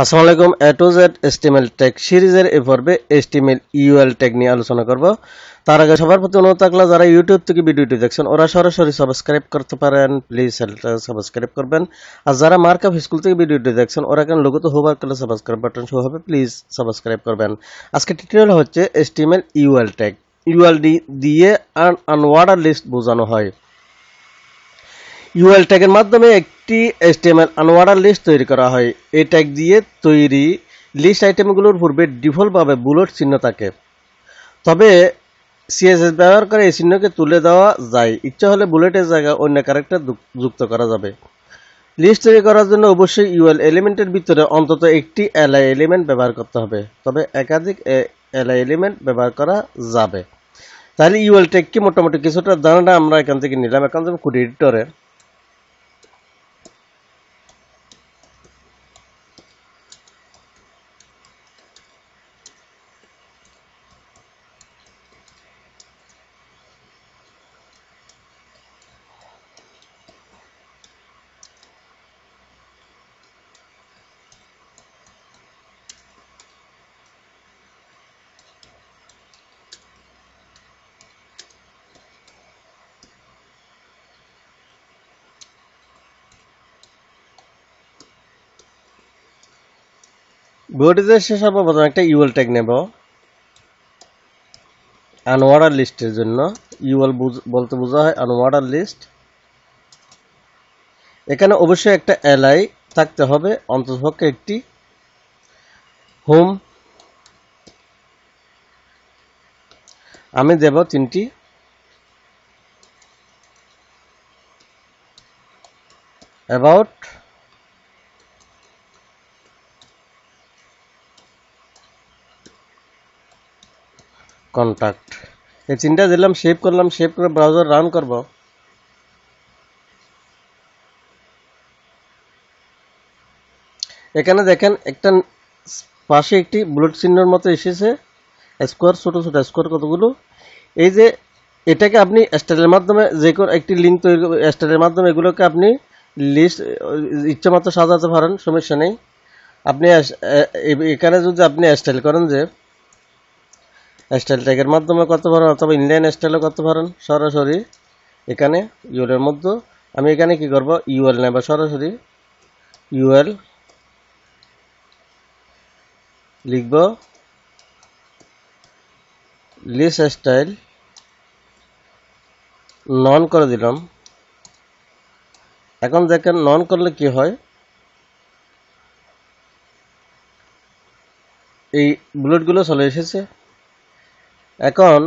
আসসালামু আলাইকুম A to Z এসটিমেল টেক সিরিজের এ পর্বে এসটিমেল ইউএল টেক নিয়ে আলোচনা করব তার আগে সবার প্রতি অনুরোধ থাকলে যারা ইউটিউব থেকে ভিডিওটি দেখছেন ওরা সরাসরি সাবস্ক্রাইব করতে পারেন প্লিজ চ্যানেলটা সাবস্ক্রাইব করবেন আর যারা মার্ক মার্কআপ স্কুল থেকে ভিডিওটি দেখছেন ওরা কেন লোগোতে হোবার করলে সাবস্ক্রাইব বাটন শো হবে প্লিজ সাবস্ক্রাইব করবেন আজকে টিউটোরিয়াল হচ্ছে এসটিমেল ইউএল টেক ইউএলডি দিয়ে আনওয়ার্ডার লিস্ট বোঝানো হয় ইউএল ট্যাগের মাধ্যমে একটি এসটিএমএল আনওয়ার্ডার লিস্ট তৈরি করা হয় এই ট্যাগ দিয়ে তৈরি লিস্ট আইটেমগুলোর পূর্বে ডিফল্টভাবে বুলেট চিহ্ন থাকে তবে সিএসএস ব্যবহার করে এই চিহ্নকে তুলে দেওয়া যায় ইচ্ছা হলে বুলেটের জায়গায় অন্য ক্যারেক্টার যুক্ত করা যাবে লিস্ট তৈরি করার জন্য অবশ্যই ইউএল এলিমেন্টের ভিতরে অন্তত একটি এলআই এলিমেন্ট ব্যবহার করতে হবে তবে একাধিক এলআই এলিমেন্ট ব্যবহার করা যাবে তাহলে ইউএল ট্যাগ কি মোটামুটি কিছুটা ধারণা আমরা এখান থেকে নিলাম এখান থেকে কুড়ি এডিটরে শেষ এসে প্রথমে একটা ইউএল ট্যাগ নেব আনওয়ার্ডার লিস্টের জন্য ইউএল e বলতে বোঝা হয় আনওয়ার্ডার লিস্ট এখানে অবশ্যই একটা এলআই থাকতে হবে অন্তপক্ষে একটি হোম আমি দেব তিনটি অ্যাবাউট কন্ট্যাক্ট এই চিন্তা দিলাম সেভ করলাম সেভ করে ব্রাউজার রান করব এখানে দেখেন একটা পাশে একটি বুলেট চিহ্নর মতো এসেছে স্কোয়ার ছোটো ছোটো স্কোয়ার কতগুলো এই যে এটাকে আপনি স্টাইলের মাধ্যমে যে কোনো একটি লিঙ্ক তৈরি স্টাইলের মাধ্যমে এগুলোকে আপনি লিস্ট ইচ্ছামতো সাজাতে পারেন সমস্যা নেই আপনি এখানে যদি আপনি স্টাইল করেন যে স্টাইল ট্যাগের মাধ্যমে করতে পারেন অথবা ইনলাইন স্টাইলও করতে পারেন সরাসরি এখানে ইউএলের মধ্যে আমি এখানে কি করব ইউএল নেব সরাসরি ইউএল লিখব লিস স্টাইল নন করে দিলাম এখন দেখেন নন করলে কি হয় এই বুলেটগুলো চলে এসেছে এখন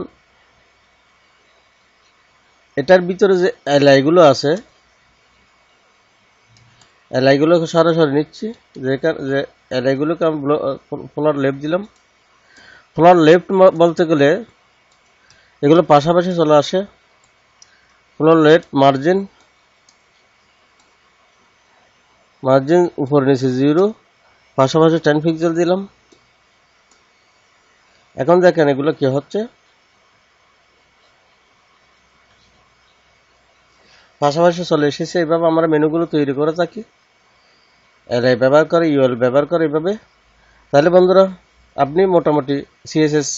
এটার ভিতরে যে এলাইগুলো আছে এলাইগুলোকে সরাসরি নিচ্ছি যেখানে যে এলাইগুলোকে আমি ফ্লোর লেফট দিলাম ফ্লোর লেফট বলতে গেলে এগুলো পাশাপাশি চলে আসে ফ্লোর লেফট মার্জিন মার্জিন উপর নিচে জিরো পাশাপাশি টেন পিক্সেল দিলাম এখন দেখেন এগুলো কি হচ্ছে পাশাপাশি চলে এসেছে এভাবে আমরা মেনুগুলো তৈরি করে থাকি এলআই ব্যবহার করে ইউএল ব্যবহার করে এভাবে তাহলে বন্ধুরা আপনি মোটামুটি সিএসএস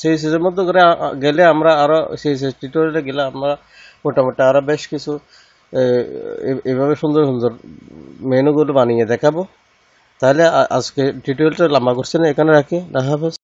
সিএসএসের মধ্যে করে গেলে আমরা আরও সিএসএস টিউটোরিয়ালে গেলে আমরা মোটামুটি আরও বেশ কিছু এভাবে সুন্দর সুন্দর মেনুগুলো বানিয়ে দেখাবো তাহলে আজকে টিউটোরিয়ালটা লম্বা করছে না এখানে রাখি রাখা